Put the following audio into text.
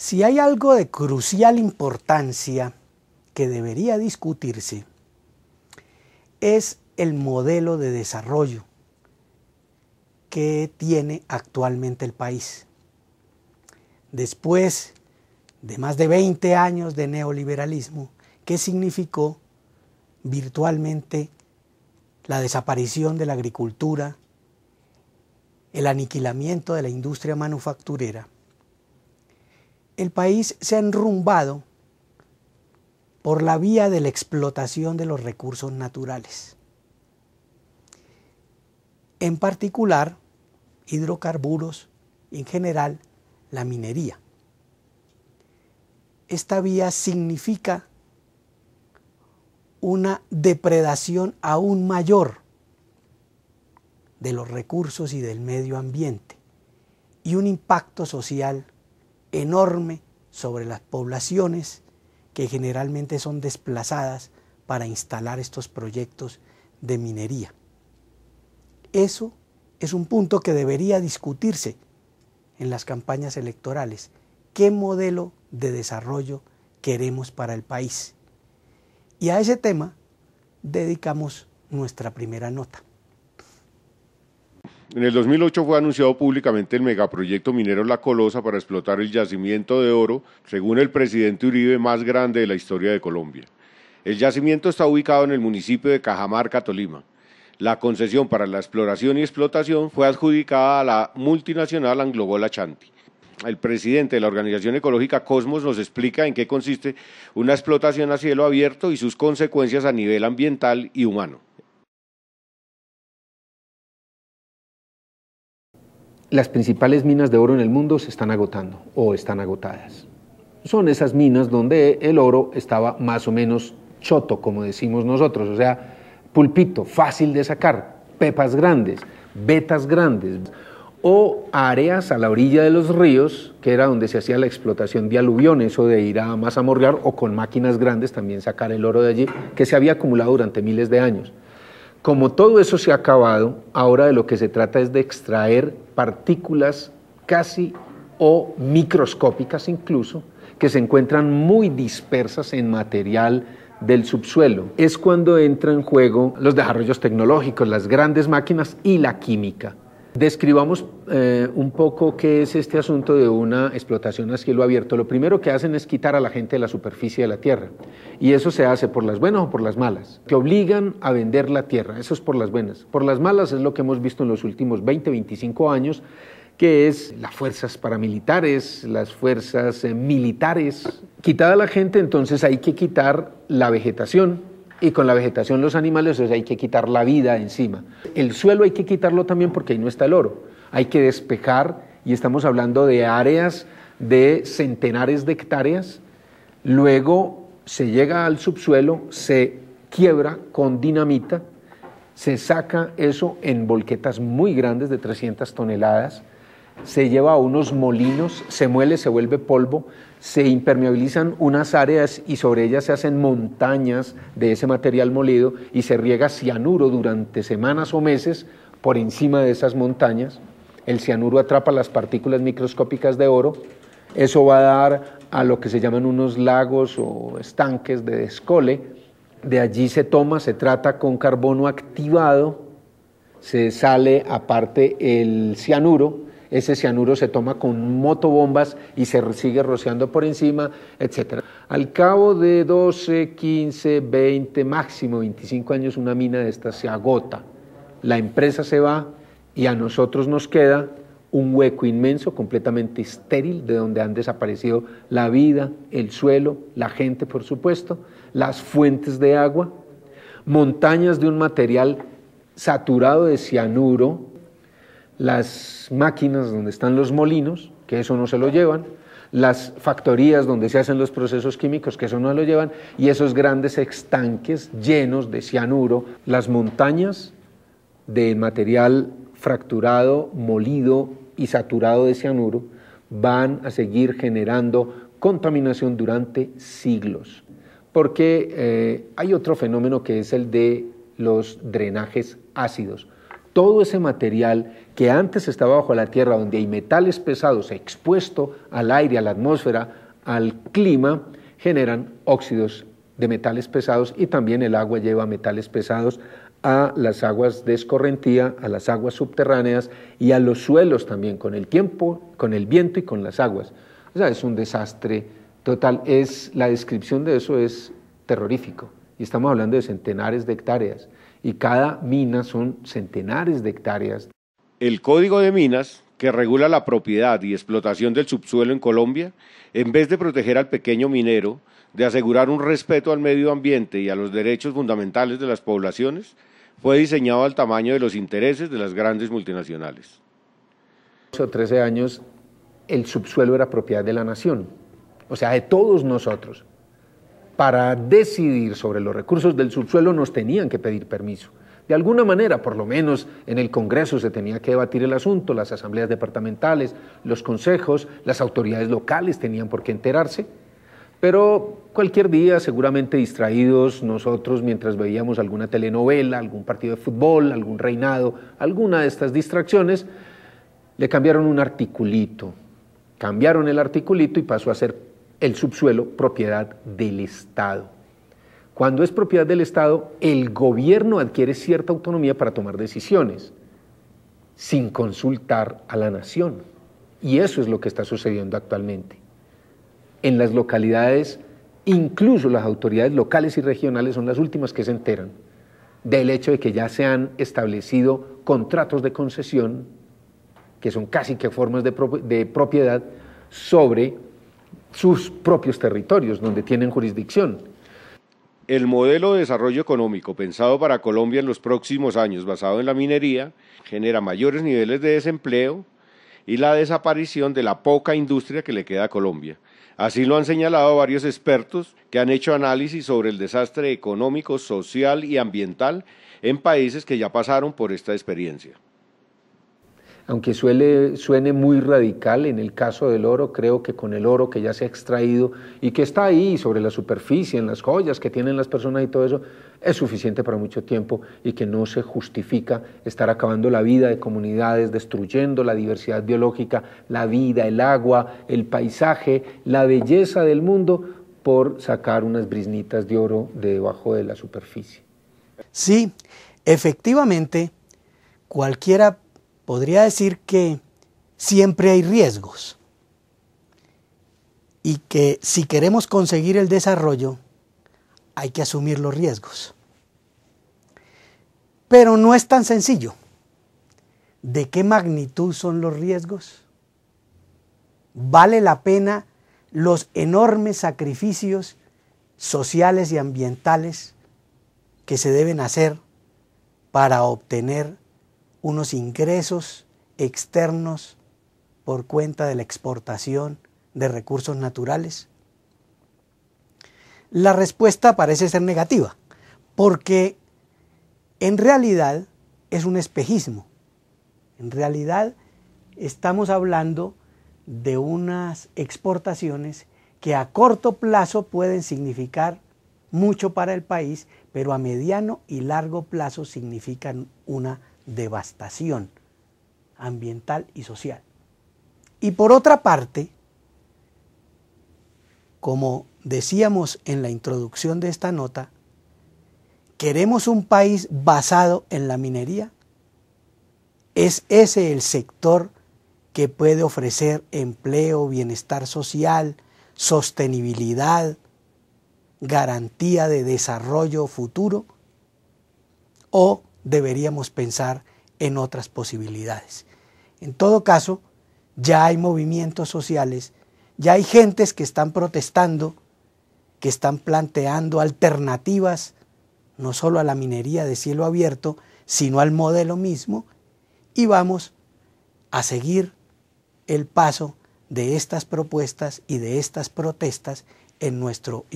Si hay algo de crucial importancia que debería discutirse, es el modelo de desarrollo que tiene actualmente el país. Después de más de 20 años de neoliberalismo, ¿qué significó virtualmente la desaparición de la agricultura, el aniquilamiento de la industria manufacturera, el país se ha enrumbado por la vía de la explotación de los recursos naturales. En particular, hidrocarburos y en general la minería. Esta vía significa una depredación aún mayor de los recursos y del medio ambiente y un impacto social enorme sobre las poblaciones que generalmente son desplazadas para instalar estos proyectos de minería. Eso es un punto que debería discutirse en las campañas electorales. ¿Qué modelo de desarrollo queremos para el país? Y a ese tema dedicamos nuestra primera nota. En el 2008 fue anunciado públicamente el megaproyecto minero La Colosa para explotar el yacimiento de oro, según el presidente Uribe, más grande de la historia de Colombia. El yacimiento está ubicado en el municipio de Cajamarca, Tolima. La concesión para la exploración y explotación fue adjudicada a la multinacional Anglobola Chanti. El presidente de la organización ecológica Cosmos nos explica en qué consiste una explotación a cielo abierto y sus consecuencias a nivel ambiental y humano. las principales minas de oro en el mundo se están agotando o están agotadas. Son esas minas donde el oro estaba más o menos choto, como decimos nosotros, o sea, pulpito, fácil de sacar, pepas grandes, vetas grandes, o áreas a la orilla de los ríos, que era donde se hacía la explotación de aluviones o de ir a morgar o con máquinas grandes también sacar el oro de allí, que se había acumulado durante miles de años. Como todo eso se ha acabado, ahora de lo que se trata es de extraer partículas casi o microscópicas incluso, que se encuentran muy dispersas en material del subsuelo. Es cuando entran en juego los desarrollos tecnológicos, las grandes máquinas y la química. Describamos eh, un poco qué es este asunto de una explotación a cielo abierto. Lo primero que hacen es quitar a la gente de la superficie de la tierra. Y eso se hace por las buenas o por las malas. Que obligan a vender la tierra. Eso es por las buenas. Por las malas es lo que hemos visto en los últimos 20, 25 años, que es las fuerzas paramilitares, las fuerzas eh, militares. Quitada la gente, entonces hay que quitar la vegetación y con la vegetación los animales, hay que quitar la vida encima. El suelo hay que quitarlo también porque ahí no está el oro. Hay que despejar y estamos hablando de áreas de centenares de hectáreas. Luego se llega al subsuelo, se quiebra con dinamita, se saca eso en volquetas muy grandes de 300 toneladas, se lleva a unos molinos, se muele, se vuelve polvo, se impermeabilizan unas áreas y sobre ellas se hacen montañas de ese material molido y se riega cianuro durante semanas o meses por encima de esas montañas. El cianuro atrapa las partículas microscópicas de oro. Eso va a dar a lo que se llaman unos lagos o estanques de descole. De allí se toma, se trata con carbono activado, se sale aparte el cianuro, ese cianuro se toma con motobombas y se sigue rociando por encima, etc. Al cabo de 12, 15, 20, máximo 25 años, una mina de estas se agota. La empresa se va y a nosotros nos queda un hueco inmenso, completamente estéril, de donde han desaparecido la vida, el suelo, la gente, por supuesto, las fuentes de agua, montañas de un material saturado de cianuro, las máquinas donde están los molinos, que eso no se lo llevan, las factorías donde se hacen los procesos químicos, que eso no lo llevan, y esos grandes estanques llenos de cianuro, las montañas de material fracturado, molido y saturado de cianuro, van a seguir generando contaminación durante siglos. Porque eh, hay otro fenómeno que es el de los drenajes ácidos todo ese material que antes estaba bajo la tierra, donde hay metales pesados expuesto al aire, a la atmósfera, al clima, generan óxidos de metales pesados y también el agua lleva metales pesados a las aguas de escorrentía, a las aguas subterráneas y a los suelos también, con el tiempo, con el viento y con las aguas. O sea, es un desastre total. Es, la descripción de eso es terrorífico. Y estamos hablando de centenares de hectáreas y cada mina son centenares de hectáreas. El Código de Minas, que regula la propiedad y explotación del subsuelo en Colombia, en vez de proteger al pequeño minero, de asegurar un respeto al medio ambiente y a los derechos fundamentales de las poblaciones, fue diseñado al tamaño de los intereses de las grandes multinacionales. Hace 13 años el subsuelo era propiedad de la nación, o sea, de todos nosotros para decidir sobre los recursos del subsuelo nos tenían que pedir permiso. De alguna manera, por lo menos en el Congreso se tenía que debatir el asunto, las asambleas departamentales, los consejos, las autoridades locales tenían por qué enterarse. Pero cualquier día, seguramente distraídos nosotros mientras veíamos alguna telenovela, algún partido de fútbol, algún reinado, alguna de estas distracciones, le cambiaron un articulito. Cambiaron el articulito y pasó a ser el subsuelo propiedad del Estado. Cuando es propiedad del Estado, el gobierno adquiere cierta autonomía para tomar decisiones sin consultar a la nación. Y eso es lo que está sucediendo actualmente. En las localidades, incluso las autoridades locales y regionales son las últimas que se enteran del hecho de que ya se han establecido contratos de concesión, que son casi que formas de, propiedad, sobre sus propios territorios, donde tienen jurisdicción. El modelo de desarrollo económico pensado para Colombia en los próximos años, basado en la minería, genera mayores niveles de desempleo y la desaparición de la poca industria que le queda a Colombia. Así lo han señalado varios expertos que han hecho análisis sobre el desastre económico, social y ambiental en países que ya pasaron por esta experiencia aunque suene muy radical en el caso del oro, creo que con el oro que ya se ha extraído y que está ahí sobre la superficie, en las joyas que tienen las personas y todo eso, es suficiente para mucho tiempo y que no se justifica estar acabando la vida de comunidades, destruyendo la diversidad biológica, la vida, el agua, el paisaje, la belleza del mundo por sacar unas brisnitas de oro de debajo de la superficie. Sí, efectivamente, cualquiera podría decir que siempre hay riesgos y que si queremos conseguir el desarrollo, hay que asumir los riesgos. Pero no es tan sencillo. ¿De qué magnitud son los riesgos? ¿Vale la pena los enormes sacrificios sociales y ambientales que se deben hacer para obtener unos ingresos externos por cuenta de la exportación de recursos naturales? La respuesta parece ser negativa, porque en realidad es un espejismo. En realidad estamos hablando de unas exportaciones que a corto plazo pueden significar mucho para el país, pero a mediano y largo plazo significan una devastación ambiental y social. Y por otra parte, como decíamos en la introducción de esta nota, ¿queremos un país basado en la minería? ¿Es ese el sector que puede ofrecer empleo, bienestar social, sostenibilidad, garantía de desarrollo futuro? ¿O deberíamos pensar en otras posibilidades. En todo caso, ya hay movimientos sociales, ya hay gentes que están protestando, que están planteando alternativas, no solo a la minería de cielo abierto, sino al modelo mismo, y vamos a seguir el paso de estas propuestas y de estas protestas en nuestro